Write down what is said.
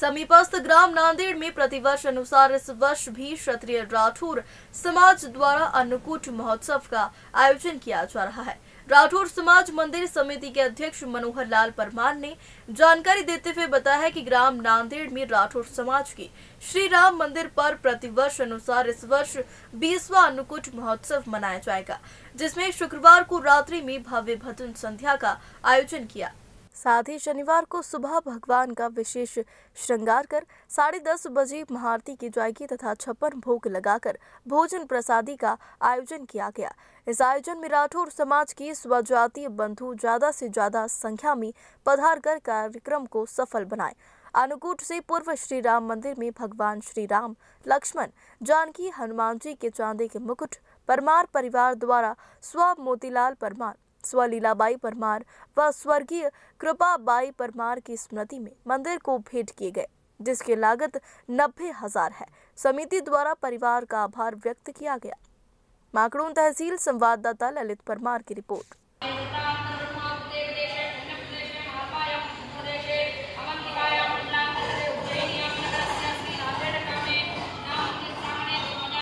समीपस्थ ग्राम नांदेड़ में प्रतिवर्ष अनुसार इस वर्ष भी क्षत्रिय राठौर समाज द्वारा अन्नकूट महोत्सव का आयोजन किया जा रहा है राठौर समाज मंदिर समिति के अध्यक्ष मनोहर लाल परमार ने जानकारी देते हुए बताया कि ग्राम नांदेड़ में राठौर समाज के श्री राम मंदिर पर प्रतिवर्ष अनुसार इस वर्ष बीसवा अन्नकूट महोत्सव मनाया जाएगा जिसमें शुक्रवार को रात्रि में भव्य भजन संध्या का आयोजन किया साथ ही शनिवार को सुबह भगवान का विशेष श्रृंगार कर साढ़े दस बजे महाआरती की जाएगी तथा छप्पन भोग लगाकर भोजन प्रसादी का आयोजन किया गया इस आयोजन में राठौर समाज की स्वजातीय बंधु ज्यादा से ज्यादा संख्या में पधार कर कार्यक्रम को सफल बनाए अनुकूट से पूर्व श्री राम मंदिर में भगवान श्री राम लक्ष्मण जानकी हनुमान जी के चांदी के मुकुट परमार परिवार द्वारा स्व मोतीलाल परमार स्व लीलाबाई परमार व स्वर्गीय कृपाबाई परमार की स्मृति में मंदिर को भेंट किए गए जिसकी लागत नब्बे हजार है समिति द्वारा परिवार का आभार व्यक्त किया गया माकड़ून तहसील संवाददाता ललित परमार की रिपोर्ट